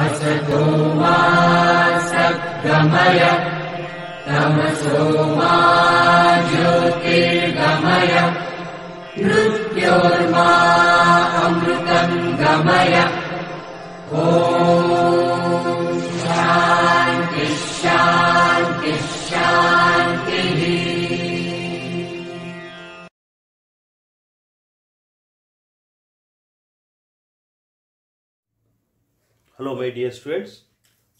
अशतोमासद्गमय तमसोमा ज्योतिर्गमय नृत्यवर्मा अमृतम् गमय మై డియర్ స్టూడెంట్స్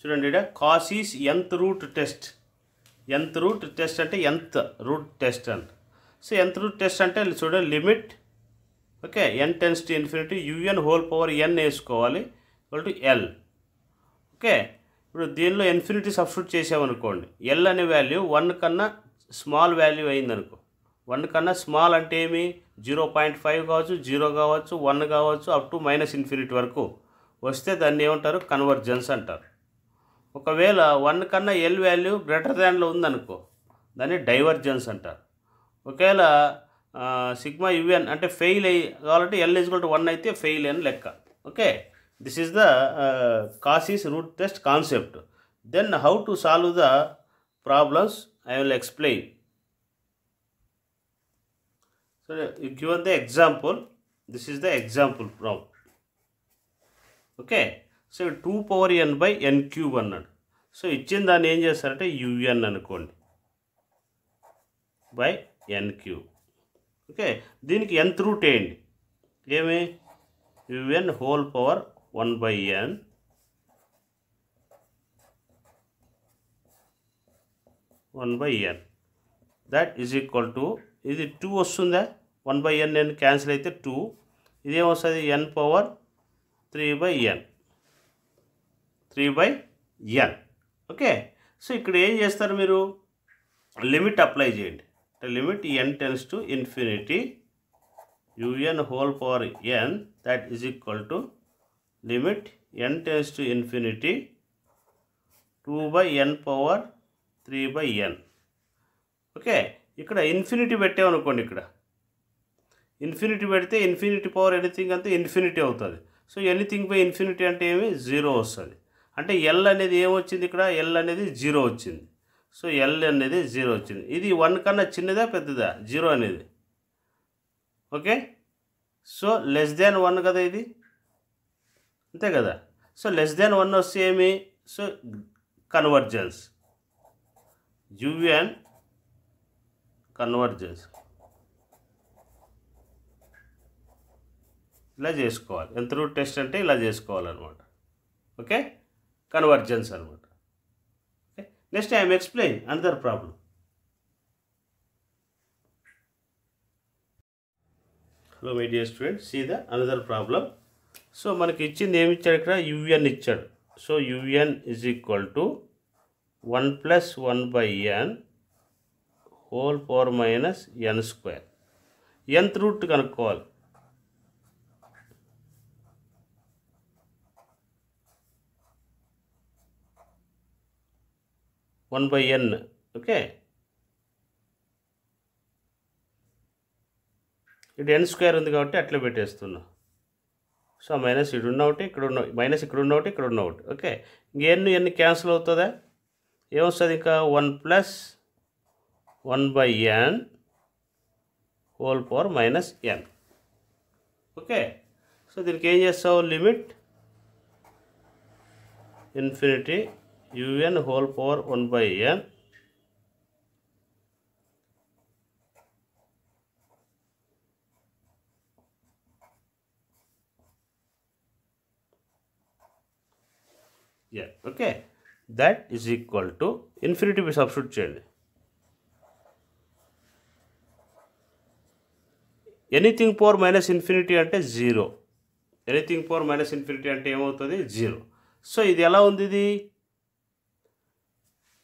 చూడండి ఇక్కడ Cauchy's nth root test nth root test అంటే ఎంత్ రూట్ టెస్ట్ అంట సో ఎంత్ రూట్ టెస్ట్ అంటే చూడండి limit okay n tends to infinity u n whole power n వేసుకోవాలి ఇక్వల్ టు ఎల్ ఓకే ఇప్పుడు దీనిలో infinity substitute చేసామనుకోండి L అనే value one కన్నా స్మాల్ వాల్యూ అయిందనుకో వన్ కన్నా స్మాల్ అంటే ఏమి జీరో పాయింట్ ఫైవ్ కావచ్చు జీరో కావచ్చు వన్ కావచ్చు అప్ టు మైనస్ ఇన్ఫినిటీ వరకు వస్తే దాన్ని ఏమంటారు కన్వర్జెన్స్ అంటారు ఒకవేళ వన్ కన్నా ఎల్ వాల్యూ గ్రేటర్ దాన్లో ఉందనుకో దాన్ని డైవర్జెన్స్ అంటారు ఒకవేళ సిగ్మా యువన్ అంటే ఫెయిల్ అయ్యి కాబట్టి ఎల్ ఇజ్గల్ టు వన్ అయితే ఫెయిల్ అని లెక్క okay this is the Cauchy's root test concept then how to solve the problems I will explain so given the example this is the example problem okay so two power n by n cube అన్నాడు సో ఇచ్చిన దాన్ని ఏం చేస్తారంటే UN అనుకోండి by n cube okay దీనికి ఎంత root వేయండి ఏమి u n whole power one by n one by n that is equal to ఇది టూ వస్తుందా one by n n cancel అయితే టూ ఇదేమొస్తుంది n power three by n three by n okay so ఇక్కడ ఏం చేస్తారు మీరు లిమిట్ అప్లై చేయండి అంటే limit n tends to infinity u n whole power n that is equal to limit n tends to infinity two by n power three by n okay ఇక్కడ infinity పెట్టామనుకోండి ఇక్కడ infinity పెడితే ఇన్ఫినిటీ పవర్ ఎనీథింగ్ అంతా infinity అవుతుంది so anything by infinity అంటే ఏమి zero వస్తుంది అంటే ఎల్ అనేది ఏమొచ్చింది ఇక్కడ ఎల్ అనేది జీరో వచ్చింది సో ఎల్ అనేది జీరో వచ్చింది ఇది వన్ కన్నా చిన్నదా పెద్దదా జీరో అనేది okay so less than one కదా ఇది అంతే కదా సో లెస్ దాన్ వన్ వస్తే ఏమి సో కన్వర్జెన్స్ యూవియన్ కన్వర్జెన్స్ ఇలా చేసుకోవాలి ఎంత రూట్ టెస్ట్ అంటే ఇలా చేసుకోవాలన్నమాట ఓకే కన్వర్జెన్స్ అనమాట okay next I'm explain another problem hello my dear student see the another problem so మనకి ఇచ్చింది ఏమి ఇచ్చాడు ఇక్కడ యుఎన్ ఇచ్చాడు so u n is equal to one plus one by n whole power minus n square nth root కనుక్కోవాలి one by n okay ఇటు n square ఉంది కాబట్టి అట్లా పెట్టేస్తున్నా సో మైనస్ ఇటు ఉన్న ఒకటి ఇక్కడ ఉన్న మైనస్ ఇక్కడ ఉన్న ఒకటి ఇక్కడ ఉన్న ఒకటి ఓకే ఎన్ ఎన్ క్యాన్సిల్ అవుతుందా ఏమొస్తుంది ఇంకా one plus one by n whole power minus n okay so దీనికి ఏం చేస్తావు limit infinity u n whole power one by n yeah okay that is equal to infinity we substitute change anything power minus infinity అంటే 0 anything power minus infinity అంటే ఏమవుతుంది 0 so ఇది ఎలా ఉంది ఇది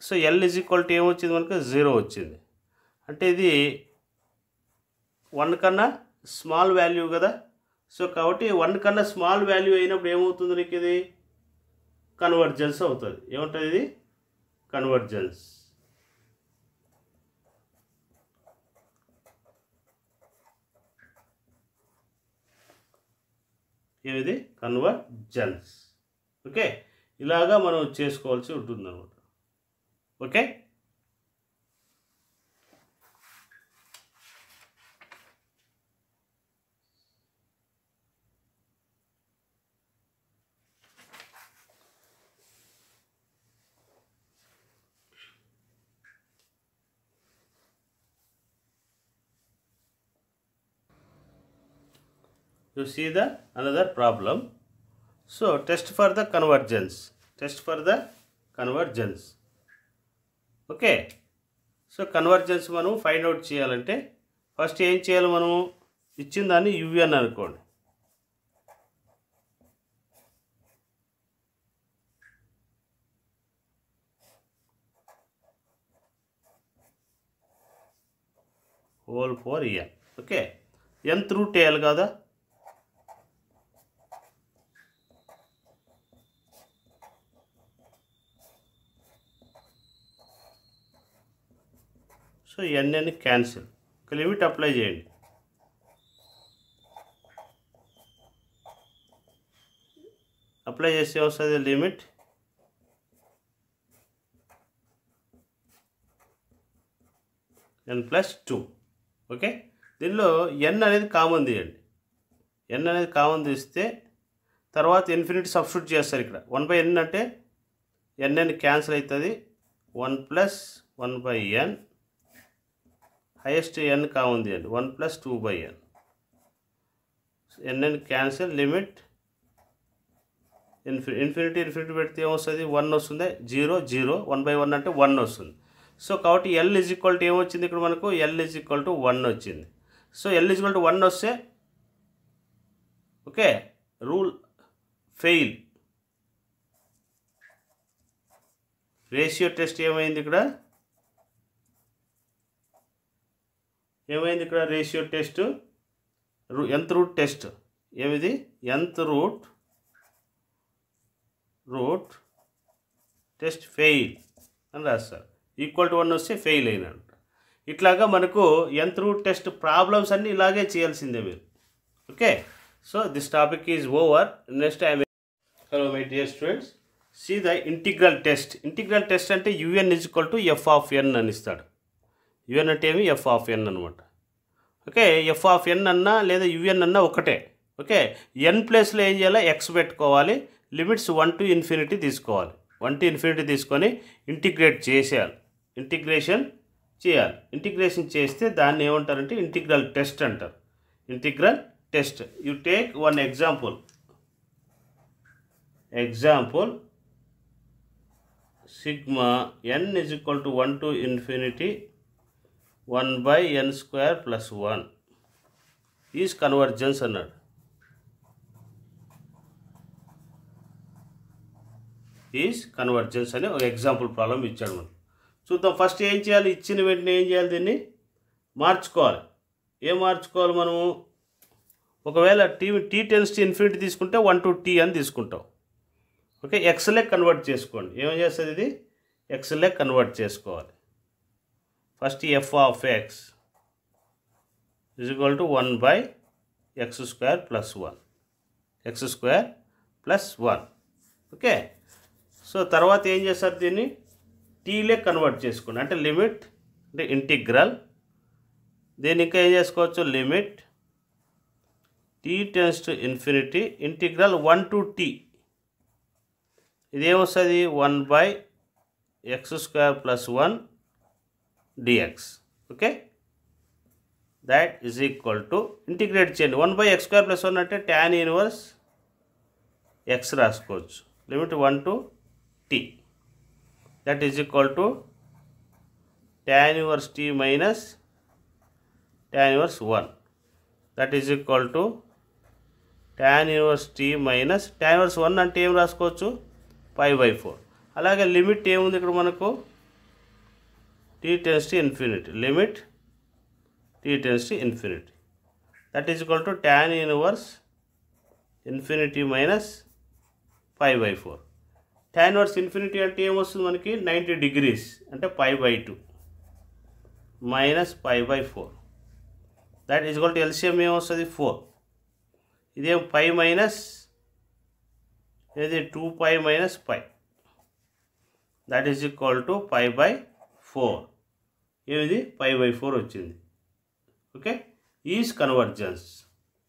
సో ఎల్ ఇజ్ టు ఏమొచ్చింది మనకు zero వచ్చింది అంటే ఇది వన్ కన్నా స్మాల్ వాల్యూ కదా సో కాబట్టి వన్ కన్నా స్మాల్ వాల్యూ అయినప్పుడు ఏమవుతుంది నీకు ఇది కన్వర్జెన్స్ అవుతుంది ఏముంటుంది ఇది కన్వర్జెన్స్ ఏమిది కన్వర్జెన్స్ ఓకే ఇలాగా మనం చేసుకోవాల్సి ఉంటుంది అనమాట Okay? you see the another problem so test for the convergence test for the convergence okay so convergence మనం ఫైండ్ అవుట్ చేయాలంటే ఫస్ట్ ఏం చేయాలి మనం ఇచ్చిన దాన్ని యువి అనుకోండి whole four year okay nth root వేయాలి కదా సో ఇవన్నీ క్యాన్సిల్ ఒక లిమిట్ అప్లై చేయండి అప్లై చేస్తే వస్తుంది limit n plus two okay దీనిలో ఎన్ అనేది కామన్ తీయండి ఎన్ అనేది కామన్ తీస్తే తర్వాత ఇన్ఫినిటీ సబ్స్టిట్యూట్ చేస్తారు ఇక్కడ వన్ బై ఎన్ అంటే ఎన్ఎన్ క్యాన్సిల్ అవుతుంది one plus one by n highest n का ఉంది అండి one plus two by n n n cancel limit infinity infinity infinity పెడితే ఏమొస్తుంది వన్ వస్తుంది zero zero one by one అంటే వన్ వస్తుంది సో కాబట్టి ఎల్ ఇజ్ ఈక్వల్ టు ఏమొచ్చింది ఇక్కడ మనకు L is equal to one వచ్చింది so L is equal to one వస్తే okay rule fail ratio test ఏమైంది ఇక్కడ ఏమైంది ఇక్కడ ratio test nth root test ఏమిది nth root root test fail అని రాస్తారు ఈక్వల్ టు వన్ వస్తే ఫెయిల్ అయిన ఇట్లాగా మనకు ఎంత రూట్ టెస్ట్ ప్రాబ్లమ్స్ అన్నీ ఇలాగే చేయాల్సిందే మీరు okay so this topic is over next I hello my dear students see the integral test integral test అంటే u n is equal to f of n అని ఇస్తాడు యుఎన్ అంటే ఏమి ఎఫ్ ఆఫ్ ఎన్ అనమాట ఓకే ఎఫ్ ఆఫ్ ఎన్ అన్నా లేదా UN అన్నా ఒకటే ఓకే ఎన్ ప్లేస్లో ఏం చేయాలి ఎక్స్ పెట్టుకోవాలి లిమిట్స్ వన్ టు ఇన్ఫినిటీ తీసుకోవాలి వన్ టు ఇన్ఫినిటీ తీసుకొని ఇంటిగ్రేట్ చేసేయాలి ఇంటిగ్రేషన్ చేయాలి ఇంటిగ్రేషన్ చేస్తే దాన్ని ఏమంటారంటే ఇంటిగ్రల్ టెస్ట్ అంటారు integral test you take one example example sigma n is equal to one to infinity one by n square plus one is convergence అన్నాడు is convergence అని ఒక ఎగ్జాంపుల్ ప్రాబ్లం ఇచ్చాడు మనం చూద్దాం ఫస్ట్ ఏం చేయాలి ఇచ్చిన వెంటనే ఏం చేయాలి దీన్ని మార్చుకోవాలి ఏం మార్చుకోవాలి మనము ఒకవేళ T T tends T infinity తీసుకుంటే వన్ టు టీ అని తీసుకుంటాం ఓకే ఎక్స్లే కన్వర్ట్ చేసుకోండి ఏం చేస్తుంది ఇది ఎక్స్లే కన్వర్ట్ చేసుకోవాలి first f of x is equal to one by x square plus one x square plus one okay so తర్వాత ఏం చేస్తారు దీన్ని టీలే కన్వర్ట్ చేసుకోండి అంటే లిమిట్ అంటే ఇంటిగ్రల్ దీన్ని ఇంకా ఏం చేసుకోవచ్చు limit tea tends to infinity integral one to T ఇదేమొస్తుంది one by x square plus one dx. Okay. That is equal to integrate change 1 by x square plus 1 అంటే tan inverse x రాసుకోవచ్చు limit 1 to t. That is equal to tan inverse t minus tan inverse 1. That is equal to tan inverse t minus tan inverse 1 అంటే ఏం రాసుకోవచ్చు 5 by 4 అలాగే limit ఏముంది ఇక్కడ మనకు T tends to infinity limit t tends to infinity that is equal to tan inverse infinity minus five by four tan inverse infinity అంటే ఏమొస్తుంది మనకి నైంటీ డిగ్రీస్ అంటే five by two minus five by four that is to LCM ఏమొస్తుంది four ఇదేం five minus ఇది two five minus five that is equal to five by four ఏమిది five by four వచ్చింది okay is convergence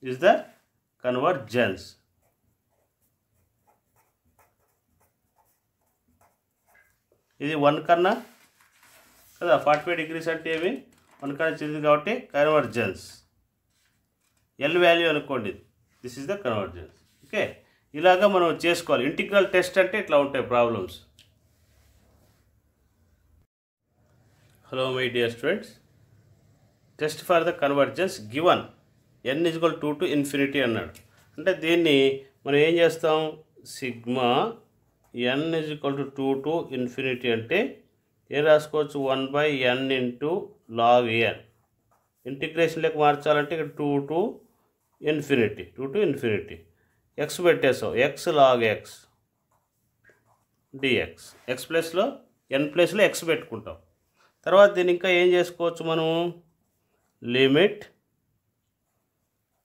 is the convergence ఇది one కన్నా కదా forty five degrees అంటే ఏమి వన్ కన్నా చిన్నది కాబట్టి కన్వర్జెన్స్ ఎల్ వాల్యూ అనుకోండి this is the convergence okay ఇలాగా మనం చేసుకోవాలి ఇంటిగ్రల్ టెస్ట్ అంటే ఇట్లా ఉంటాయి problems hello my dear students test for the convergence given n is equal two to infinity అన్నాడు అంటే దీన్ని మనం ఏం చేస్తాం sigma n is equal to two to infinity అంటే ఏం రాసుకోవచ్చు one by n into log n integration లెక్క మార్చాలంటే ఇక్కడ two to infinity two to infinity x పెట్టేస్తాం X log x dx x ప్లస్లో ఎన్ ప్లస్లో ఎక్స్ పెట్టుకుంటాం తర్వాత దీన్ని ఇంకా ఏం చేసుకోవచ్చు మనం limit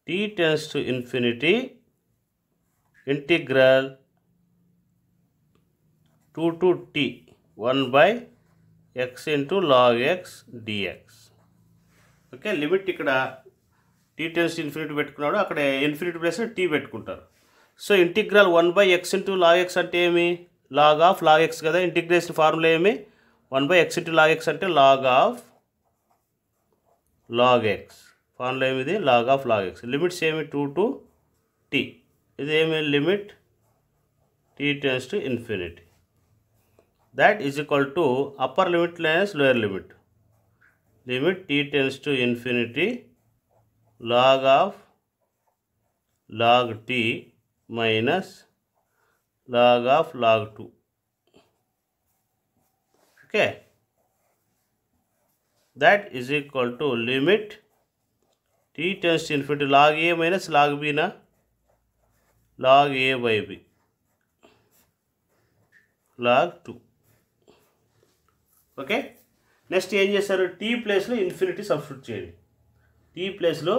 tea tends to infinity integral two to t one by x into log x dx okay limit ఇక్కడ టీ టెన్స్ ఇన్ఫినిటీ పెట్టుకున్నాడు అక్కడ ఇన్ఫినిటీ ప్లేస్ టీ పెట్టుకుంటారు so integral one by x into log x అంటే ఏమి log of log x కదా integration formula ఏమి one by x into log अंटे log of log फार्मी log of log limit two to t इधम limit t t tends infinity that equal to upper limit lower limit limit t t tends infinity log of log minus log of log two okay that is equal to limit t tends to infinity log a minus log b na log a by b log 2 okay next ఏం చేశారు t ప్లేస్లో infinity substitute చేయండి t ప్లేస్లో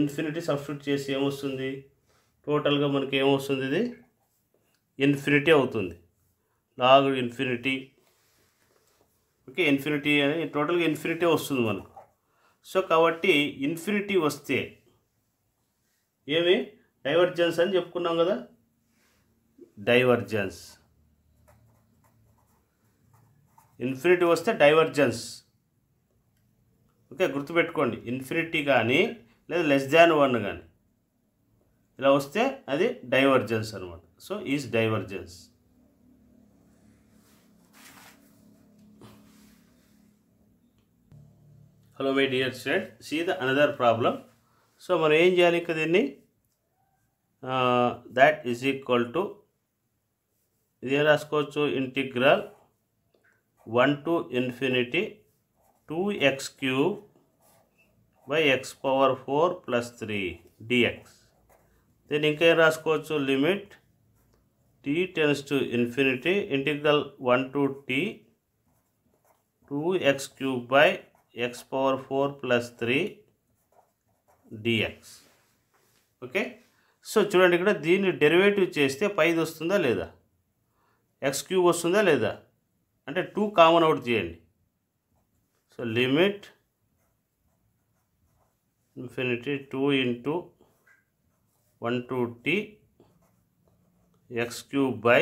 infinity substitute చేసి ఏమొస్తుంది టోటల్గా మనకి ఏమొస్తుంది ఇది ఇన్ఫినిటీ అవుతుంది లాగ్ ఇన్ఫినిటీ ఓకే ఇన్ఫినిటీ అని టోటల్గా ఇన్ఫినిటీ వస్తుంది మనకు సో కాబట్టి ఇన్ఫినిటీ వస్తే ఏమి డైవర్జెన్స్ అని చెప్పుకున్నాం కదా డైవర్జెన్స్ ఇన్ఫినిటీ వస్తే డైవర్జెన్స్ ఓకే గుర్తుపెట్టుకోండి ఇన్ఫినిటీ కానీ లేదా లెస్ దాన్ వన్ కానీ ఇలా వస్తే అది డైవర్జెన్స్ అనమాట so is divergence hello my dear student see the another problem so మనం ఏం చేయాలి ఇక దీన్ని దాట్ ఈజ్ ఈక్వల్ టు ఇదేం రాసుకోవచ్చు integral one to infinity two x cube by x power four plus three dx దీన్ని ఇంకా ఏం రాసుకోవచ్చు limit tea tends to infinity integral one to t two x cube by x power four plus three dx okay so చూడండి ఇక్కడ దీన్ని derivative చేస్తే పైది వస్తుందా లేదా ఎక్స్ క్యూబ్ వస్తుందా లేదా అంటే టూ కామన్ అవుట్ చేయండి so limit infinity two into one two t x cube by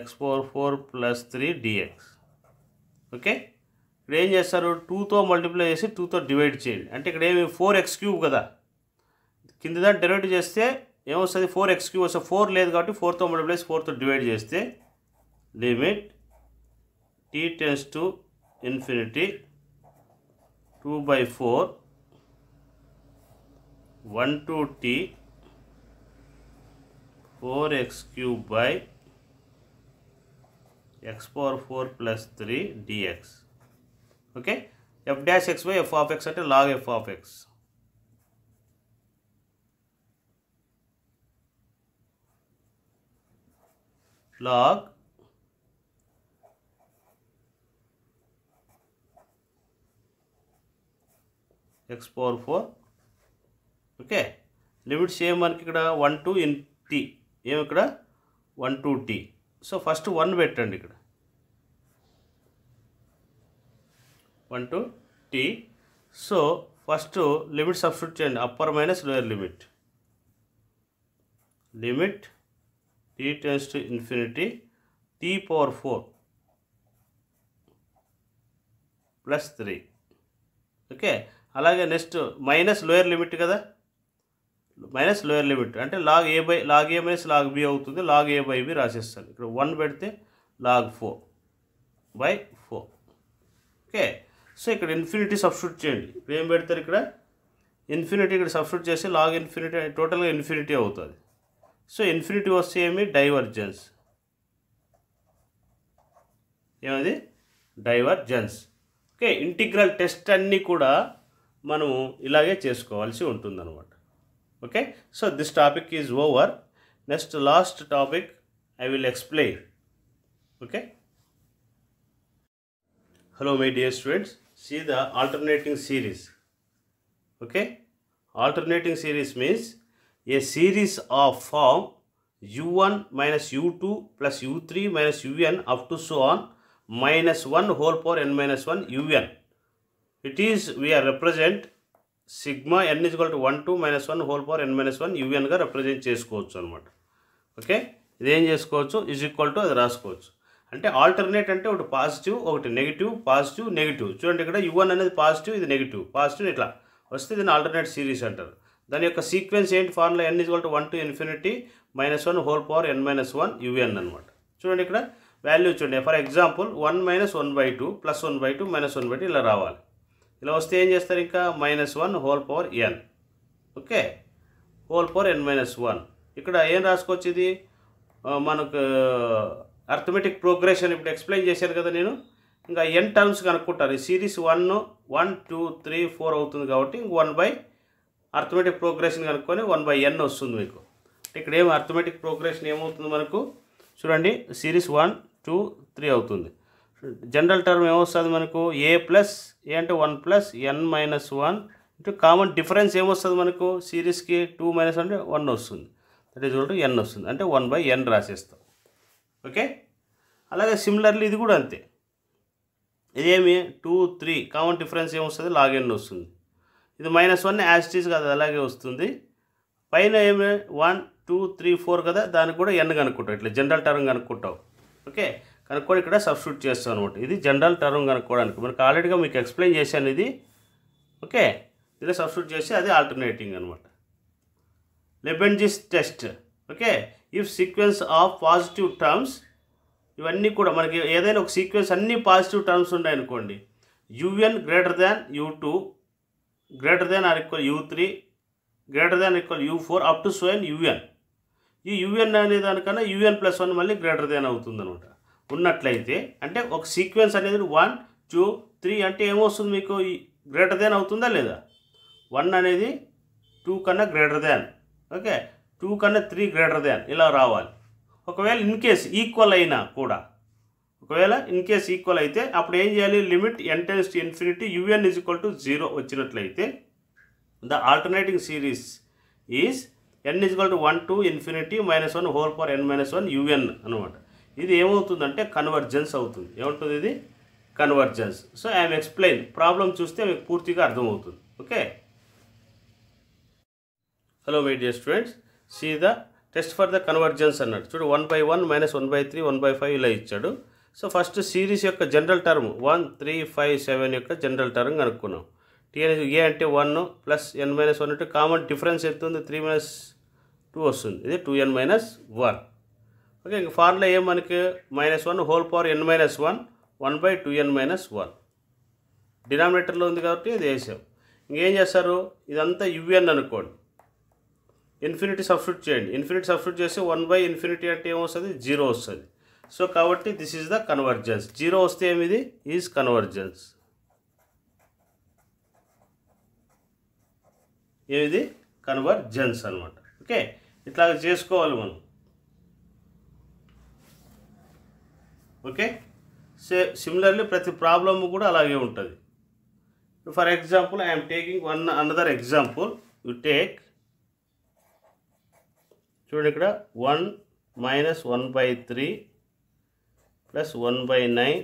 x power four plus three dx okay ఇక్కడ ఏం చేస్తారు టూతో మల్టిప్లై చేసి టూతో డివైడ్ చేయండి అంటే ఇక్కడ ఏమి ఫోర్ ఎక్స్ క్యూబ్ కదా కింద దాన్ని డివైడ్ చేస్తే ఏమొస్తుంది ఫోర్ ఎక్స్ క్యూబ్ వస్తే ఫోర్ లేదు కాబట్టి ఫోర్తో మల్టిప్లై చేసి ఫోర్తో డివైడ్ చేస్తే limit tea tends to infinity two by four one two t four x cube by x power four plus three dx okay f dash x by f of x అంటే log f of x log x power four okay limits ఏం మనకి ఇక్కడ one two in t ఏమి ఇక్కడ one two t so first one పెట్టండి ఇక్కడ one two t so first limit substitute చేయండి upper minus lower limit limit tea tends to infinity t power four plus three okay అలాగే next minus lower limit కదా minus lower limit అంటే log a by log a minus log b అవుతుంది log a by b రాసేస్తాను ఇక్కడ one పెడితే log four by four okay so ఇక్కడ infinity substitute చేయండి ఇప్పుడు ఏం పెడతారు ఇక్కడ ఇన్ఫినిటీ ఇక్కడ సబ్స్ట్యూట్ చేసి లాగ్ ఇన్ఫినిటీ టోటల్గా ఇన్ఫినిటీ అవుతుంది సో ఇన్ఫినిటీ వస్తే ఏమి డైవర్జెన్స్ ఏమది డైవర్జెన్స్ ఓకే ఇంటిగ్రల్ టెస్ట్ అన్నీ కూడా మనము ఇలాగే చేసుకోవాల్సి ఉంటుందన్నమాట okay so this topic is over next last topic I will explain okay hello my dear students see the alternating series okay alternating series means a series of form u1 minus u2 plus u3 minus un up to so on minus 1 whole power n minus 1 un it is we are represent sigma n is equal to 1 2 minus 1 whole power n minus 1 un ga represent chesukochu anamata okay ఇదేం చేసుకోవచ్చు is equal to అది రాసుకోవచ్చు అంటే alternate అంటే ఒకటి positive ఒకటి negative positive negative చూడండి ఇక్కడ యువన్ అనేది పాజిటివ్ ఇది నెగిటివ్ పాజిటివ్ ఇట్లా వస్తే దీన్ని ఆల్టర్నేట్ సిరీస్ అంటారు దాని యొక్క సీక్వెన్స్ ఏంటి formula n equal to one to infinity minus one whole power n minus one u n అనమాట చూడండి ఇక్కడ వాల్యూ చూడండి for example one minus one by two plus one by two minus one by two ఇలా రావాలి ఇలా వస్తే ఏం చేస్తారు ఇంకా minus one whole power n okay whole power n minus one ఇక్కడ ఏం రాసుకోవచ్చు ఇది మనకు అర్థమెటిక్ ప్రోగ్రెషన్ ఇప్పుడు ఎక్స్ప్లెయిన్ చేశాను కదా నేను ఇంకా ఎన్ టర్మ్స్ కనుక్కుంటారు ఈ series one one two three four అవుతుంది కాబట్టి ఇంక వన్ బై అర్థమెటిక్ ప్రోగ్రెషన్ కనుక్కొని వన్ బై ఎన్ వస్తుంది మీకు ఇక్కడ ఏమి అర్థమెటిక్ ప్రోగ్రెషన్ ఏమవుతుంది మనకు చూడండి సిరీస్ వన్ టూ త్రీ అవుతుంది జనరల్ టర్మ్ ఏమొస్తుంది మనకు ఏ ప్లస్ ఏ అంటే one plus n minus one ఇటు కామన్ డిఫరెన్స్ ఏమొస్తుంది మనకు సిరీస్కి టూ మైనస్ అంటే వన్ వస్తుంది దట్ చూడండి ఎన్ వస్తుంది అంటే వన్ బై ఎన్ రాసేస్తాం ఓకే అలాగే సిమిలర్లీ ఇది కూడా అంతే ఇదేమి టూ త్రీ కామన్ డిఫరెన్స్ ఏమొస్తుంది లాగిన్ వస్తుంది ఇది మైనస్ వన్ యాస్టీస్ కదా అలాగే వస్తుంది పైన ఏమి వన్ టూ త్రీ ఫోర్ కదా దానికి కూడా ఎన్ కనుక్కుంటావు ఇట్లా జనరల్ టర్మ్ కనుక్కుంటావు ఓకే కనుక్కొని ఇక్కడ సబ్స్టిట్యూట్ చేస్తాం అనమాట ఇది జనరల్ టర్మ్ కనుక్కోవడానికి మనకు ఆల్రెడీగా మీకు ఎక్స్ప్లెయిన్ చేశాను ఇది ఓకే ఇది సబ్స్టిట్యూట్ చేసి అది ఆల్టర్నేటింగ్ అనమాట Leibniz test okay if sequence of positive terms ఇవన్నీ కూడా మనకి ఏదైనా ఒక సీక్వెన్స్ అన్ని పాజిటివ్ టర్మ్స్ ఉన్నాయనుకోండి u n greater than u two greater than or equal u three greater than equal u four up to సోఎన్ యుఎన్ ఈ యుఎన్ అనే దానికన్నా యుఎన్ ప్లస్ వన్ మళ్ళీ గ్రేటర్ దాన్ అవుతుందనమాట ఉన్నట్లయితే అంటే ఒక సీక్వెన్స్ అనేది వన్ టూ త్రీ అంటే ఏమొస్తుంది మీకు గ్రేటర్ దాన్ అవుతుందా లేదా వన్ అనేది టూ కన్నా గ్రేటర్ దాన్ ఓకే టూ కన్నా త్రీ గ్రేటర్ దాన్ ఇలా రావాలి ఒకవేళ ఇన్ కేస్ ఈక్వల్ అయినా కూడా ఒకవేళ ఇన్ కేస్ ఈక్వల్ అయితే అప్పుడు ఏం చేయాలి limit n tends to infinity u n is equal to zero వచ్చినట్లయితే the alternating series is n is equal to one to infinity minus one whole power n minus one u n అనమాట ఇది ఏమవుతుందంటే convergence అవుతుంది ఏముంటుంది ఇది convergence so I'm explain problem చూస్తే మీకు పూర్తిగా అర్థమవుతుంది okay hello my dear students see the test for the convergence అన్నాడు చూడు one by one minus one by three one by five ఇలా ఇచ్చాడు సో ఫస్ట్ సిరీస్ యొక్క general term one three five seven యొక్క జనరల్ టర్మ్ కనుక్కున్నాం t అనేది a అంటే one plus n minus one అంటే కామన్ డిఫరెన్స్ ఎంత ఉంది త్రీ మైనస్ టూ వస్తుంది ఇది two n minus one okay ఇంక ఫార్ములా ఏం మనకి minus one whole power n minus one one by two n minus one డినామినేటర్లో ఉంది కాబట్టి అది వేసాం ఇంకేం చేస్తారు ఇదంతా యుఎన్ అనుకోండి ఇన్ఫినిటీ సబ్స్టిట్యూట్ చేయండి ఇన్ఫినిటీ సబ్స్టిట్యూట్ చేస్తే వన్ బై ఇన్ఫినిటీ అంటే ఏమొస్తుంది జీరో వస్తుంది సో కాబట్టి this is the convergence zero వస్తే ఏమిది ఈజ్ కన్వర్జెన్స్ ఏమిది కన్వర్జెన్స్ అనమాట ఓకే ఇట్లా చేసుకోవాలి మనం ఓకే సిమిలర్లీ ప్రతి ప్రాబ్లమ్ కూడా అలాగే ఉంటుంది for example I'm taking one another example you take చూడండి ఇక్కడ one minus one by three plus one by nine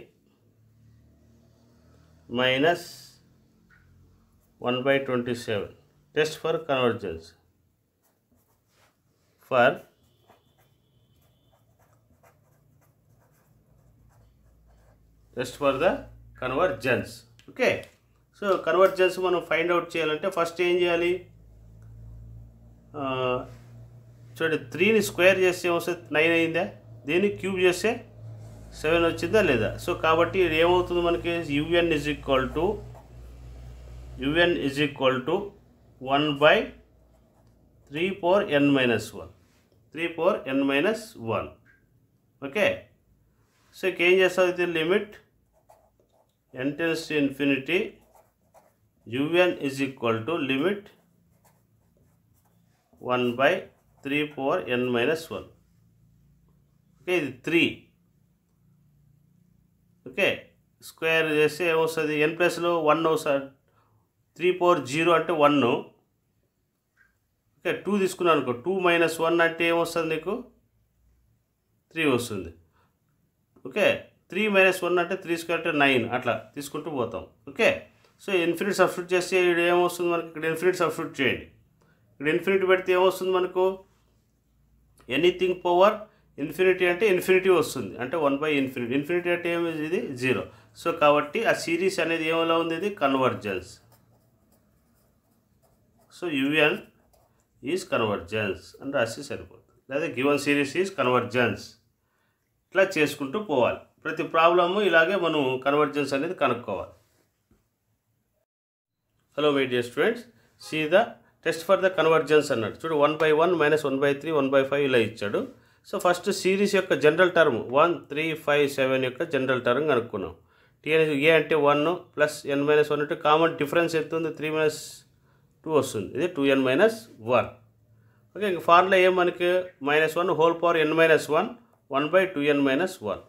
minus one by twenty seven test for convergence for test for the convergence okay so convergence మనం find out చేయాలంటే first ఏం చేయాలి uh, चूँ त्री ने स्क्वे वस्ते नईन अी क्यूबे सवेन वा लेदा सो काबी मन के u n is equal to u n is equal to one by three four n minus one three four n minus one okay so एम चाहिए limit n tends to u n is equal to limit one by three four n minus one okay ఇది three okay square చేస్తే ఏమొస్తుంది n ప్లస్లో one వస్తుంది three four zero అంటే one okay two తీసుకున్నాను అనుకో టూ మైనస్ వన్ అంటే ఏమొస్తుంది నీకు త్రీ వస్తుంది ఓకే త్రీ మైనస్ వన్ అంటే త్రీ స్క్వేర్ అంటే నైన్ అట్లా తీసుకుంటూ పోతాం ఓకే సో ఇన్ఫినిట్ సబ్స్టిట్యూట్ చేస్తే ఏమొస్తుంది మనకి ఇక్కడ ఇన్ఫినిట్ సబ్స్టిట్యూట్ చేయండి ఇక్కడ ఇన్ఫినిట్ పెడితే ఏమొస్తుంది మనకు ఎనీథింగ్ పవర్ ఇన్ఫినిటీ అంటే ఇన్ఫినిటీ వస్తుంది అంటే వన్ బై ఇన్ఫినిటీ ఇన్ఫినిటీ అంటే ఏమి ఇది జీరో సో కాబట్టి ఆ సిరీస్ అనేది ఏమైనా ఉంది ఇది convergence so u l is convergence అని రాసి సరిపోతుంది లేదా గివన్ సిరీస్ ఈజ్ కన్వర్జెన్స్ ఇట్లా చేసుకుంటూ పోవాలి ప్రతి ప్రాబ్లము ఇలాగే మనం కన్వర్జెన్స్ అనేది కనుక్కోవాలి hello my dear students see the test for the convergence అన్నాడు చూడు one by one minus one by three one by five ఇలా ఇచ్చాడు సో ఫస్ట్ సిరీస్ యొక్క general term one three five seven యొక్క జనరల్ టర్మ్ కనుక్కున్నాం t n a అంటే one plus n minus one అంటే common difference ఎంత ఉంది త్రీ మైనస్ టూ వస్తుంది ఇది two n minus one okay ఇంక ఫార్ములా ఏ మనకి minus one whole power n minus one one by two n minus one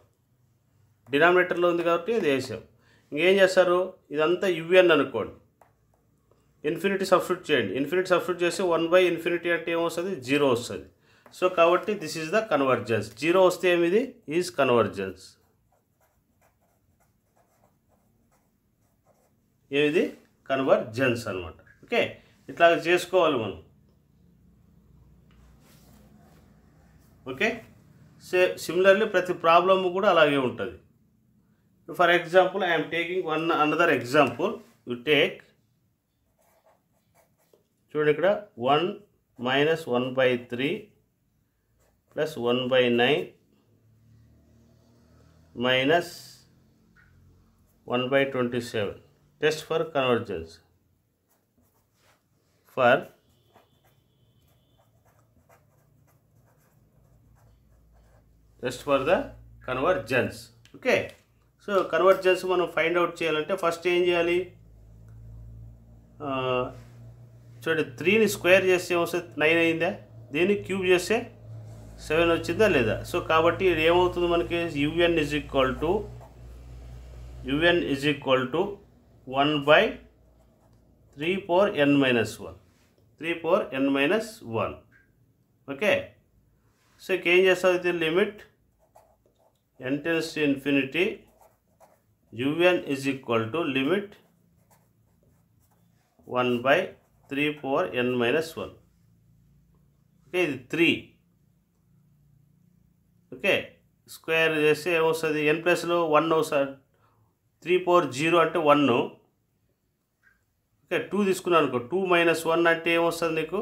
డినామినేటర్లో ఉంది కాబట్టి ఇది వేసాం ఇంకేం చేస్తారు ఇదంతా యుఎన్ అనుకోండి ఇన్ఫినిటీ సబ్స్టిట్యూట్ చేయండి ఇన్ఫినిటీ సబ్స్టిట్యూట్ చేస్తే వన్ బై ఇన్ఫినిటీ అంటే ఏమొస్తుంది జీరో వస్తుంది సో కాబట్టి this is the convergence zero వస్తే ఏమిది ఈజ్ కన్వర్జెన్స్ ఏమిది కన్వర్జెన్స్ అనమాట ఓకే ఇట్లా చేసుకోవాలి మనం ఓకే సే సిమిలర్లీ ప్రతి ప్రాబ్లమ్ కూడా అలాగే ఉంటుంది for example I'm taking one another example you take చూడండి ఇక్కడ one minus one by three plus one by nine minus one by twenty seven test for convergence for test for the convergence okay so convergence మనం find out చేయాలంటే first ఏం చేయాలి uh, చూడండి త్రీని square చేస్తే వస్తే నైన్ అయిందా దీన్ని క్యూబ్ చేస్తే సెవెన్ వచ్చిందా లేదా సో కాబట్టి ఏమవుతుంది మనకి u n is equal to u n is equal to one by three four n minus one three four n minus one okay so ఏం చేస్తుంది ఇది limit n tends to infinity u n is equal to limit one by three power n minus one okay ఇది three okay square చేస్తే ఏమొస్తుంది n ప్లస్లో one ఒకసారి three power zero అంటే one okay two తీసుకున్నాను అనుకో టూ మైనస్ వన్ అంటే ఏమొస్తుంది నీకు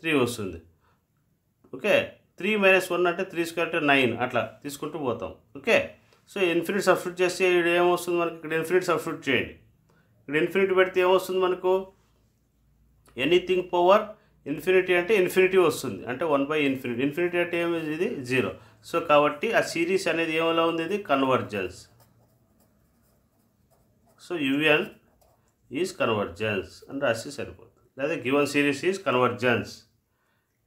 త్రీ వస్తుంది ఓకే త్రీ మైనస్ వన్ అంటే త్రీ స్క్వేర్ అంటే నైన్ అట్లా తీసుకుంటూ పోతాం ఓకే సో ఇన్ఫినిట్ సబ్స్టిట్యూట్ చేస్తే ఏమొస్తుంది మనకి ఇక్కడ ఇన్ఫినిట్ సబ్స్టిట్యూట్ చేయండి ఇక్కడ ఇన్ఫినిట్ పెడితే ఏమొస్తుంది మనకు ఎనీథింగ్ పవర్ ఇన్ఫినిటీ అంటే ఇన్ఫినిటీ వస్తుంది అంటే వన్ బై ఇన్ఫినిటీ ఇన్ఫినిటీ అంటే ఏమి ఇది జీరో సో కాబట్టి ఆ సిరీస్ అనేది ఏమలా ఉంది ఇది convergence so u l is convergence అని రాసి సరిపోతుంది లేదా గివన్ సిరీస్ ఈజ్ కన్వర్జెన్స్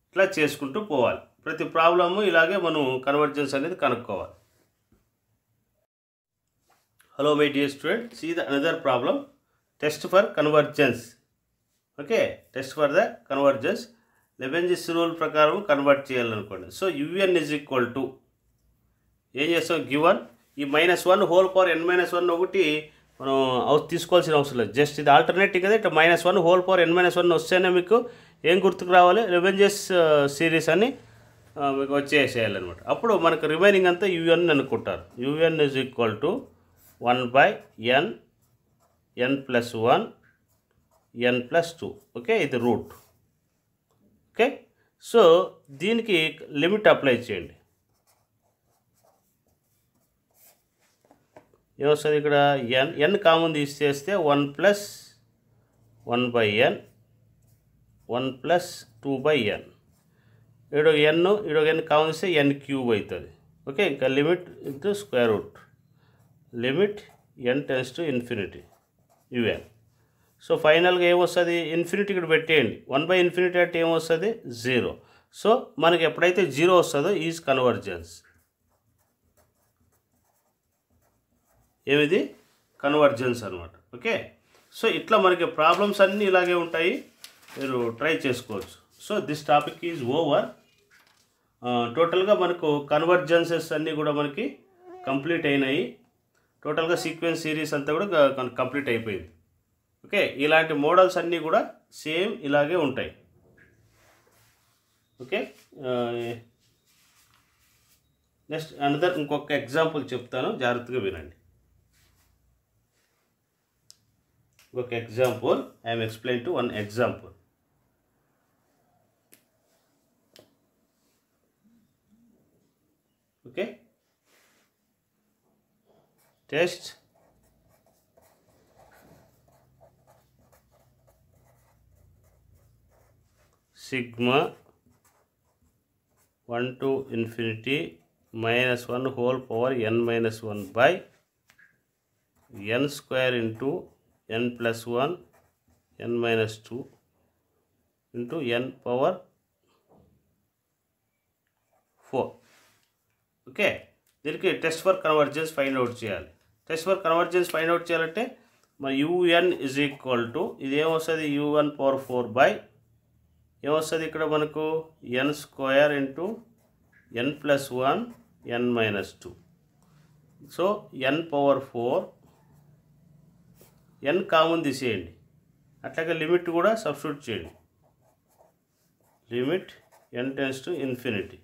ఇట్లా చేసుకుంటూ పోవాలి ప్రతి ప్రాబ్లము ఇలాగే మనం కన్వర్జెన్స్ అనేది కనుక్కోవాలి hello my dear student see the another problem test for convergence okay test for the convergence Leibniz's rule ప్రకారం కన్వర్ట్ చేయాలనుకోండి so u n is equal to ఏం చేస్తాం గివన్ ఈ minus one whole power n minus one ఒకటి మనం తీసుకోవాల్సిన అవసరం లేదు జస్ట్ ఇది ఆల్టర్నేటివ్ కదా ఇట్లా minus one whole power n minus one వస్తేనే మీకు ఏం గుర్తుకు రావాలి రెవెంజెస్ సిరీస్ అని మీకు వచ్చేసేయాలన్నమాట అప్పుడు మనకు రిమైనింగ్ అంతా యుఎన్ అనుకుంటారు u n is equal to one by n n plus one n+2 okay it root okay so దీనికి limit अप्लाई చేయండి యోసారి ఇక్కడ n n కామన్ తీసి చేస్తే 1+ 1/n 1+2/n ఇడ n ఇడ n కౌన్స్ n క్యూబ్ అవుతది ఓకే ఇంకా limit ఇటు square root limit n tends to infinity u r so ఫైనల్గా ఏమొస్తుంది ఇన్ఫినిటీ ఇక్కడ పెట్టేయండి వన్ బై ఇన్ఫినిటీ అంటే ఏమొస్తుంది జీరో సో మనకి ఎప్పుడైతే జీరో వస్తుందో ఈజ్ కన్వర్జెన్స్ ఏమిది కన్వర్జెన్స్ అనమాట ఓకే సో ఇట్లా మనకి ప్రాబ్లమ్స్ అన్నీ ఇలాగే ఉంటాయి మీరు ట్రై చేసుకోవచ్చు so this topic is over టోటల్గా మనకు కన్వర్జెన్సెస్ అన్నీ కూడా మనకి కంప్లీట్ అయినాయి టోటల్గా సీక్వెన్స్ సిరీస్ అంతా కూడా కంప్లీట్ అయిపోయింది ఓకే ఇలాంటి మోడల్స్ అన్నీ కూడా సేమ్ ఇలాగే ఉంటాయి ఓకే నెక్స్ట్ అనదర్ ఇంకొక ఎగ్జాంపుల్ చెప్తాను జాగ్రత్తగా వినండి ఇంకొక example I'm explain to one example okay test sigma one to infinity minus one whole power n minus one by n square into n plus one n minus two into n power four okay దీనికి test for convergence find out చేయాలి test for convergence find out చేయాలంటే మరి u n is equal to ఇదేమొస్తుంది u n power four by ఏమొస్తుంది ఇక్కడ మనకు n square into n plus one n minus two so n power four n common తీసేయండి అట్లాగే limit కూడా సబ్స్టిట్యూట్ చేయండి limit n tends to infinity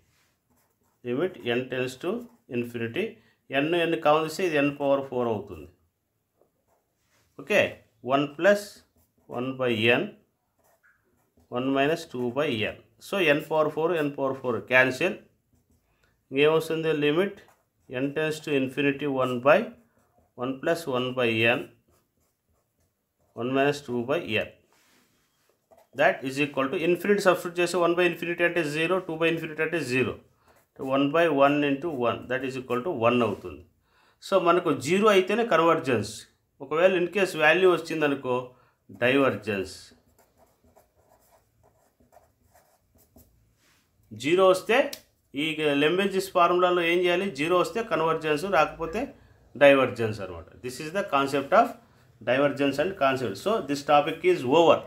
limit n tends to infinity n n common తీస్తే ఇది n power four అవుతుంది okay one plus one by n one minus two by n so n power four n power four cancel ఇంకేమొస్తుంది limit n tends to infinity one by one plus one by n one minus two by n that is equal to infinity substitute చేస్తే one by infinity అంటే zero two by infinity అంటే zero one by one into one that is equal to one అవుతుంది so మనకు zero అయితేనే convergence ఒకవేళ in case value వచ్చిందనుకో divergence zero వస్తే ఈ లెంబేజిస్ ఫార్ములాలో ఏం చేయాలి జీరో వస్తే కన్వర్జెన్స్ రాకపోతే డైవర్జెన్స్ అనమాట this is the concept of divergence and concept so this topic is over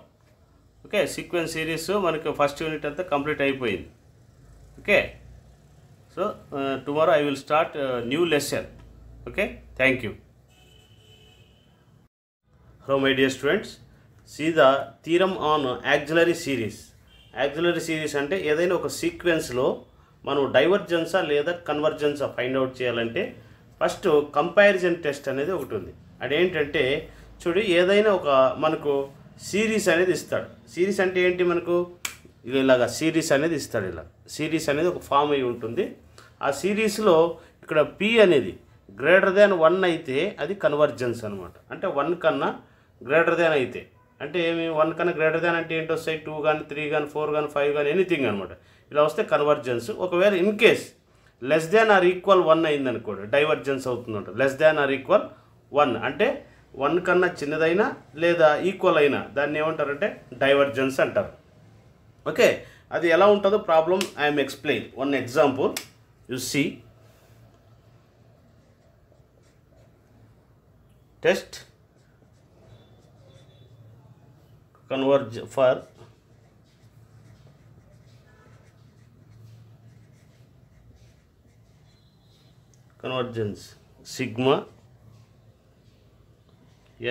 okay sequence series మనకి ఫస్ట్ యూనిట్ అంతా కంప్లీట్ అయిపోయింది okay so tomorrow I will start new lesson okay thank you hello my dear students see the theorem on auxiliary series auxiliary series అంటే ఏదైనా ఒక సీక్వెన్స్లో మనం డైవర్జెన్సా లేదా కన్వర్జెన్సా ఫైండ్ అవుట్ చేయాలంటే ఫస్ట్ కంపారిజన్ టెస్ట్ అనేది ఒకటి ఉంది అదేంటంటే చూడు ఏదైనా ఒక మనకు సిరీస్ అనేది ఇస్తాడు సిరీస్ అంటే ఏంటి మనకు ఇలాగా సిరీస్ అనేది ఇస్తాడు ఇలా సిరీస్ అనేది ఒక ఫామ్ అయి ఉంటుంది ఆ సిరీస్లో ఇక్కడ పి అనేది గ్రేటర్ దాన్ వన్ అయితే అది కన్వర్జెన్స్ అనమాట అంటే వన్ కన్నా గ్రేటర్ దాన్ అయితే అంటే ఏమి వన్ కన్నా గ్రేటర్ దాన్ అంటే ఏంటి వస్తాయి టూ కానీ త్రీ కానీ ఫోర్ కానీ ఫైవ్ కానీ ఎనీథింగ్ అనమాట ఇలా వస్తే కన్వర్జెన్స్ ఒకవేళ in case less than or equal one అయిందనుకోండి డైవర్జెన్స్ అవుతుందంట less than or equal one అంటే వన్ కన్నా చిన్నదైనా లేదా ఈక్వల్ అయినా దాన్ని ఏమంటారంటే డైవర్జెన్స్ అంటారు ఓకే అది ఎలా ఉంటుందో problem I'm explain one example you see test converge for convergence sigma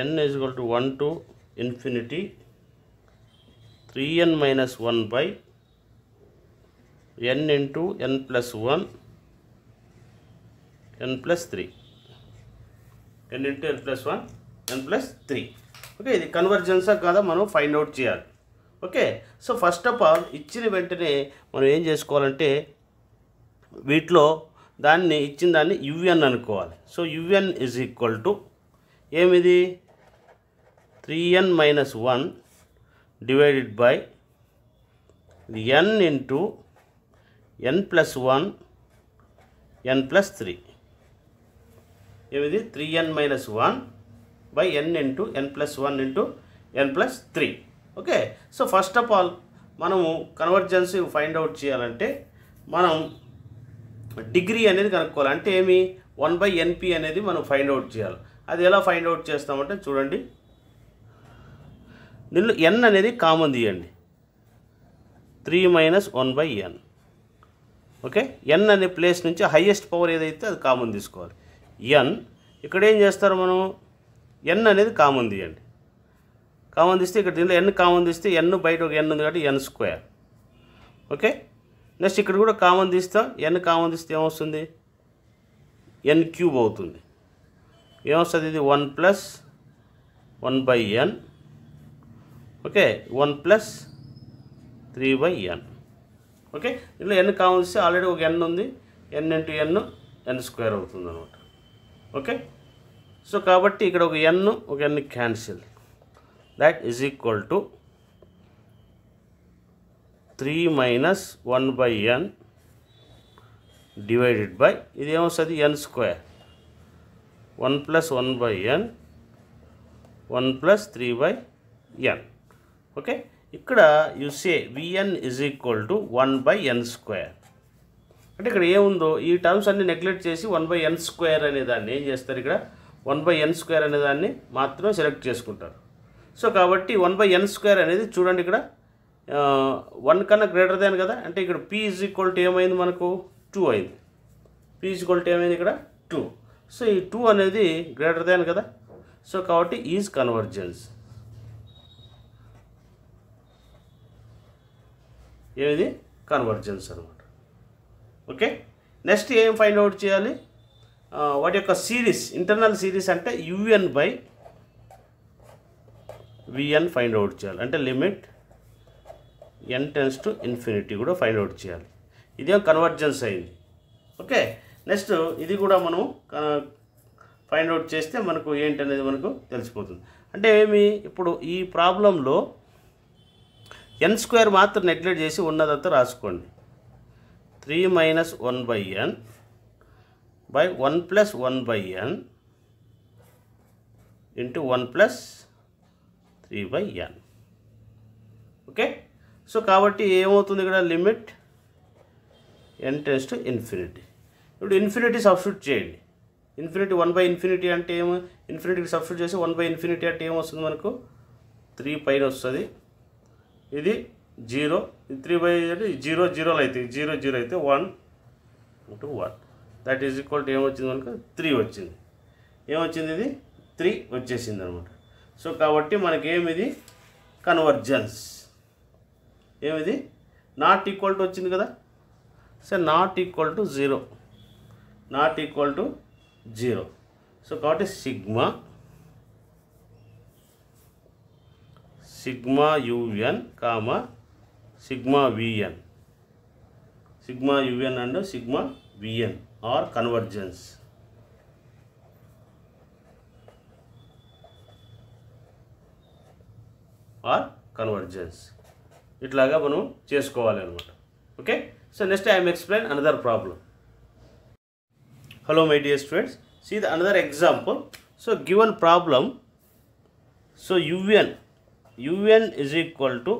n is equal to 1 to infinity 3n minus 1 by n into n plus 1 n plus 3 n into n plus 1 n plus 3 okay ఇది కన్వర్జెన్సా కాదా మనం find out చేయాలి okay so first of all ఇచ్చిన వెంటనే మనం ఏం చేసుకోవాలంటే వీటిలో దాన్ని ఇచ్చిన దాన్ని యుఎన్ అనుకోవాలి so u n is equal to ఏమిది three n minus one divided by n into n plus one n plus three ఏమిది three n minus one by n into n plus one into n plus three okay so first of all మనము convergency find out చేయాలంటే మనం degree అనేది కనుక్కోవాలి అంటే ఏమి one by NP అనేది మనం ఫైండ్ అవుట్ చేయాలి అది ఎలా ఫైండ్ అవుట్ చేస్తామంటే చూడండి నిన్ను ఎన్ అనేది కామన్ తీయండి three minus one by n okay n అనే ప్లేస్ నుంచి హయ్యెస్ట్ పవర్ ఏదైతే అది కామన్ తీసుకోవాలి ఎన్ ఇక్కడ ఏం చేస్తారు మనం ఎన్ అనేది కామన్ తీయండి కామన్ తీస్తే ఇక్కడ దీనిలో ఎన్ కామన్ తీస్తే ఎన్ బయట ఒక ఎన్ ఉంది కాబట్టి ఎన్ స్క్వేర్ ఓకే నెక్స్ట్ ఇక్కడ కూడా కామన్ తీస్తాం ఎన్ కామన్ తీస్తే ఏమొస్తుంది ఎన్ క్యూబ్ అవుతుంది ఏమొస్తుంది ఇది one plus one by n okay one plus three by n okay ఇందులో ఎన్ కామన్ తీస్తే ఆల్రెడీ ఒక ఎన్ ఉంది ఎన్ ఇంటూ ఎన్ ఎన్ స్క్వేర్ అవుతుంది అనమాట ఓకే సో కాబట్టి ఇక్కడ ఒక ఎన్ ఒక n cancel that is equal to three minus one by n divided by ఇది ఏమొస్తుంది n square one plus one by n one plus three by n okay ఇక్కడ యుసే v n is equal to one by n square అంటే ఇక్కడ ఏముందో ఈ terms అన్ని neglect చేసి వన్ బై ఎన్ స్క్వేర్ అనే దాన్ని ఏం చేస్తారు ఇక్కడ వన్ బై ఎన్ స్క్వేర్ అనే దాన్ని మాత్రమే సెలెక్ట్ చేసుకుంటారు సో కాబట్టి వన్ బై ఎన్ స్క్వేర్ అనేది చూడండి ఇక్కడ వన్ కన్నా గ్రేటర్ దాన్ కదా అంటే ఇక్కడ పీ ఈజ్ ఈక్వల్ టు ఏమైంది మనకు టూ అయింది పీ ఈజ్ ఈక్వల్ టు ఏమైంది ఇక్కడ టూ సో ఈ టూ అనేది గ్రేటర్ దాన్ కదా సో కాబట్టి ఈజ్ కన్వర్జెన్స్ ఏది కన్వర్జెన్స్ అనమాట ఓకే నెక్స్ట్ ఏం ఫైండ్ అవుట్ చేయాలి వాటి యొక్క సిరీస్ ఇంటర్నల్ సిరీస్ అంటే u n by v n find out చేయాలి అంటే limit n tends to infinity కూడా ఫైండ్ అవుట్ చేయాలి ఇదే కన్వర్జెన్స్ అయింది ఓకే నెక్స్ట్ ఇది కూడా మనం ఫైండ్ అవుట్ చేస్తే మనకు ఏంటనేది మనకు తెలిసిపోతుంది అంటే ఏమి ఇప్పుడు ఈ ప్రాబ్లంలో ఎన్ స్క్వేర్ మాత్రం నెగ్లెక్ట్ చేసి ఉన్నదంతా రాసుకోండి three minus one by n by one plus one by n into one plus three by n okay so కాబట్టి ఏమవుతుంది ఇక్కడ limit n tends to infinity ఇప్పుడు ఇన్ఫినిటీ సబ్స్టిట్యూట్ చేయండి ఇన్ఫినిటీ వన్ బై ఇన్ఫినిటీ అంటే ఏమో ఇన్ఫినిటీకి సబ్స్టిట్యూట్ చేసి one by infinity అంటే ఏమొస్తుంది మనకు త్రీ పైన వస్తుంది ఇది జీరో త్రీ బై జీరో జీరోలు అవుతాయి జీరో జీరో అయితే one into one that is equal to ఏమొచ్చింది కనుక త్రీ వచ్చింది ఏమొచ్చింది ఇది త్రీ వచ్చేసింది అనమాట సో కాబట్టి మనకేమిది కన్వర్జెన్స్ ఏమిది నాట్ ఈక్వల్ టు వచ్చింది కదా so not equal to zero not equal to zero so కాబట్టి sigma sigma u n comma sigma v n sigma u n and sigma v n or convergence. Or convergence ఇట్లాగా మనం చేసుకోవాలి అనమాట okay so next I'm explain another problem hello my dear students see the another example so given problem so u n u n is equal to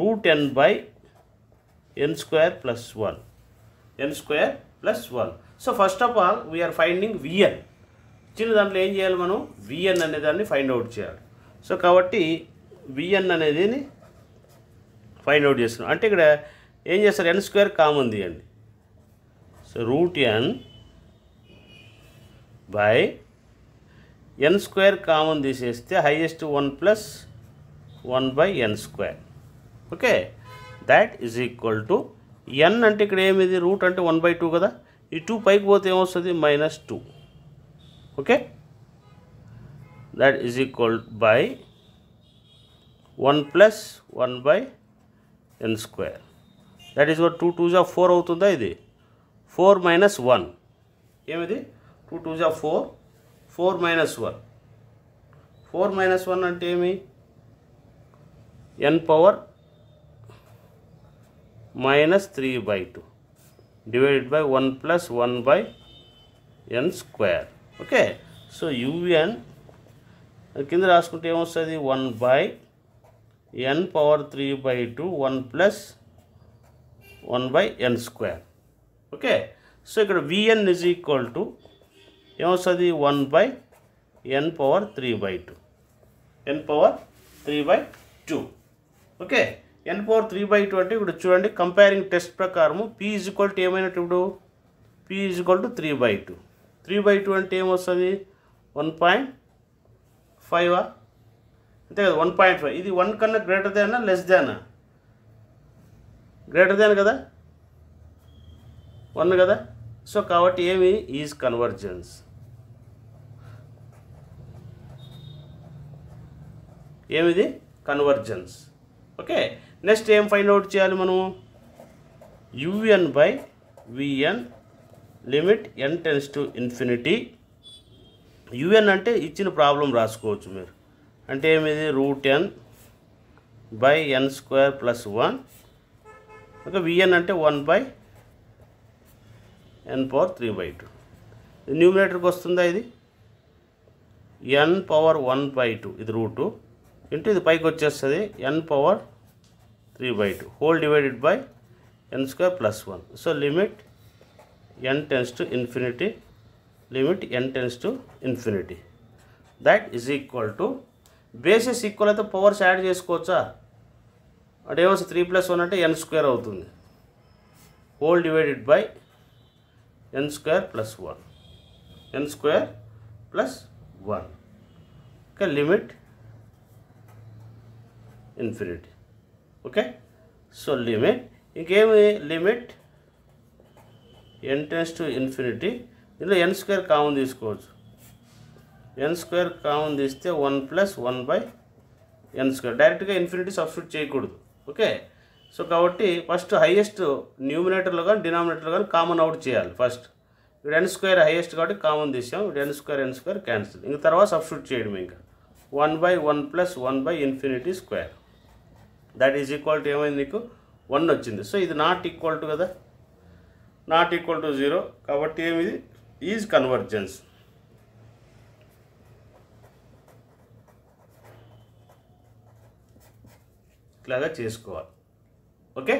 root n by n square plus one n square plus one so first of all we are finding v n ఇచ్చిన దాంట్లో ఏం చేయాలి మనం v n అనే దాన్ని find out చేయాలి so కాబట్టి v n అనేది ఫైండ్ అవుట్ చేస్తున్నాం అంటే ఇక్కడ ఏం చేస్తారు ఎన్ స్క్వేర్ కామన్ తీయండి so root n by n square common తీసేస్తే highest one plus one by n square okay that is equal to n అంటే ఇక్కడ ఏమిది రూట్ అంటే వన్ బై టూ కదా ఈ టూ పైకి పోతే ఏమొస్తుంది minus two okay that is equal by one plus one by n square that is two two జా ఫోర్ అవుతుందా ఇది ఫోర్ మైనస్ వన్ ఏమిది టూ టూ జా four four minus one four minus one అంటే ఏమి n power minus three by two divided by one plus one by n square okay so un కింద రాసుకుంటే ఏమొస్తుంది one by n power three by two one plus one by n square okay so ఇక్కడ v n is equal to ఏమొస్తుంది one by n power three by two n power three by two okay n four three by two అంటే ఇప్పుడు చూడండి comparing test ప్రకారము p is equal to ఏమైనట్టు ఇప్పుడు p is equal to three by two three by two అంటే ఏమొస్తుంది one point ఫైవా అంతే కదా వన్ పాయింట్ ఫైవ్ ఇది వన్ కన్నా గ్రేటర్ దేనా లెస్ దేనా గ్రేటర్ దేన్ కదా వన్ కదా సో కాబట్టి ఏమి ఈజ్ కన్వర్జెన్స్ ఏమిది కన్వర్జెన్స్ ఓకే నెక్స్ట్ ఏం ఫైండ్ అవుట్ చేయాలి మనము u n by v n limit n tends to infinity u n అంటే ఇచ్చిన ప్రాబ్లం రాసుకోవచ్చు మీరు అంటే ఏమిది root n by n square plus one ఇంకా విఎన్ అంటే one by n power three by two న్యూమినేటర్కి వస్తుందా ఇది n power one by two ఇది రూటు ఇంటూ ఇది పైకి వచ్చేస్తుంది n power 3 by 2 whole divided by n square plus 1 so limit n tends to infinity limit n tends to infinity that is equal to bases equal అయితే powers add చేసుకోవచ్చా అంటే ఏమొస్తుంది three plus one అంటే n square అవుతుంది whole divided by n square plus one n square plus one ఇంకా limit infinity okay so limit ఇంకేమి limit n tends to infinity ఇందులో n square common తీసుకోవచ్చు n square common తీస్తే one plus one by n square డైరెక్ట్గా infinity substitute చేయకూడదు okay so కాబట్టి first highest న్యూమినేటర్లో కానీ డినామినేటర్లో కానీ కామన్ అవుట్ చేయాలి ఫస్ట్ ఇప్పుడు ఎన్ స్క్వేర్ హైయెస్ట్ కాబట్టి కామన్ తీసాం ఇప్పుడు n square n square cancel ఇంక తర్వాత సబ్స్టిట్యూట్ చేయడం ఇంకా one by one plus one by infinity square that is equal to ఏమైంది నీకు వన్ వచ్చింది సో ఇది నాట్ ఈక్వల్ టు కదా నాట్ ఈక్వల్ టు జీరో కాబట్టి ఏమిది ఈజ్ కన్వర్జెన్స్ ఇట్లాగా చేసుకోవాలి okay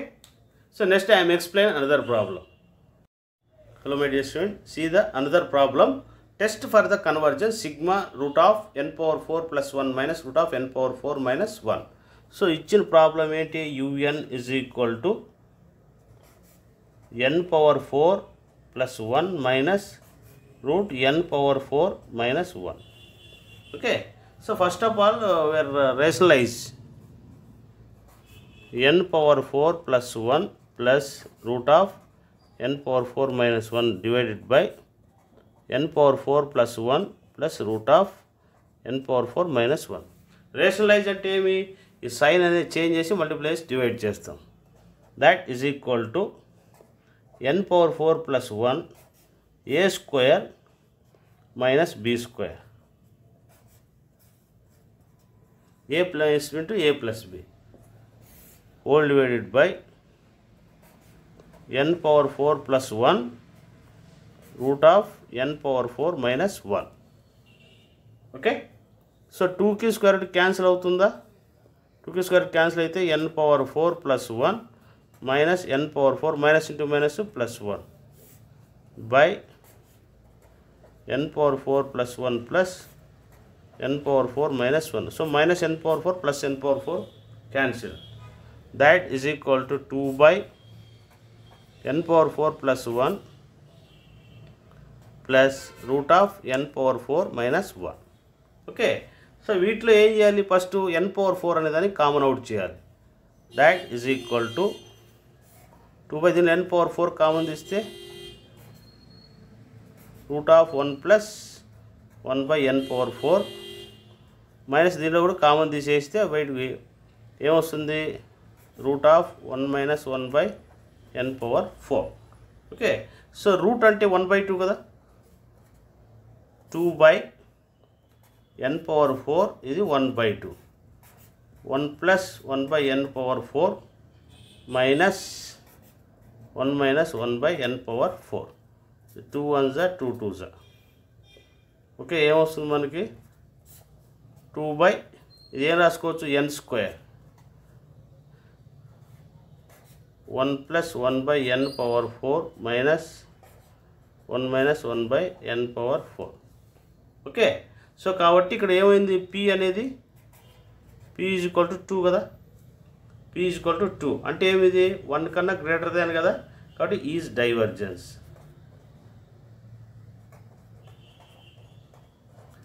so next I'm explain another problem hello my dear student see the another problem test for the convergence sigma root of n power four plus one minus root of n power four minus one So, each problem is un is equal to n power 4 plus 1 minus root n power 4 minus 1. Okay. So, first of all, we are uh, uh n power 4 plus 1 plus root of n power 4 minus 1 divided by n power 4 plus 1 plus root of n power 4 minus 1. Rationalize at Amy. ఈ sign అనేది change చేసి multiplies divide చేస్తాం that is equal to n power four plus one a square minus b square a plus into a plus b whole divided by n power four plus one root of n power four minus one okay so టూకి square cancel అవుతుందా 2k square cancel it, n power 4 plus 1 minus n power 4 minus into minus plus 1 by n power 4 plus 1 plus n power 4 minus 1. So minus n power 4 plus n power 4 cancel. That is equal to 2 by n power 4 plus 1 plus root of n power 4 minus 1. Okay. So వీటిలో ఏం చేయాలి first n power four అనే దాన్ని common out చేయాలి that is equal to two by దీని n power four common తీస్తే root of one plus one by n power four minus దీనిలో కూడా కామన్ తీసేస్తే బయటకి ఏమొస్తుంది root of one minus one by n power four okay so root అంటే one by two కదా two by n power four इध one by two one plus one by n power four minus one minus one by n power four two one ज two two ज okay मन की two by इधन रास्कुँ n square one plus one by n power four minus one minus one by n power four okay so కాబట్టి ఇక్కడ ఏమైంది p అనేది p is equal to two కదా p is equal to two అంటే ఏమిది one కన్నా greater than కదా కాబట్టి ఈజ్ e డైవర్జెన్స్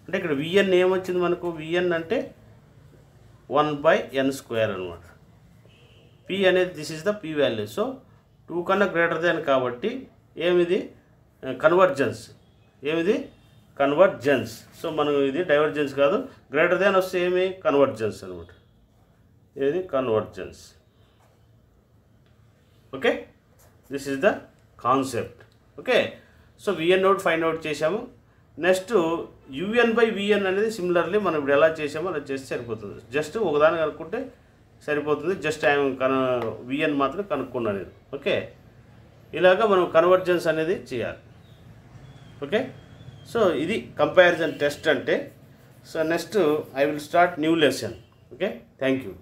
అంటే ఇక్కడ విఎన్ ఏమొచ్చింది మనకు విఎన్ అంటే వన్ బై ఎన్ స్క్వేర్ అనమాట పి అనేది this is the p value so two కన్నా గ్రేటర్ దాన్ కాబట్టి ఏమిది కన్వర్జెన్స్ ఏమిది కన్వర్జెన్స్ సో మనం ఇది డైవర్జెన్స్ కాదు గ్రేటర్ దాన్ వస్తే ఏమి కన్వర్జెన్స్ అనమాట ఏది convergence okay this is the concept okay so v n out find out చేసాము నెక్స్ట్ యుఎన్ బై విఎన్ అనేది సిమిలర్లీ మనం ఇప్పుడు ఎలా చేసామో అలా చేస్తే సరిపోతుంది జస్ట్ ఒకదాని కనుక్కుంటే సరిపోతుంది జస్ట్ ఆయన కన విఎన్ మాత్రం కనుక్కున్నాను నేను ఓకే ఇలాగ మనం కన్వర్జెన్స్ అనేది చేయాలి ఓకే సో ఇది కంపారిజన్ టెస్ట్ అంటే so next I will start new lesson okay thank you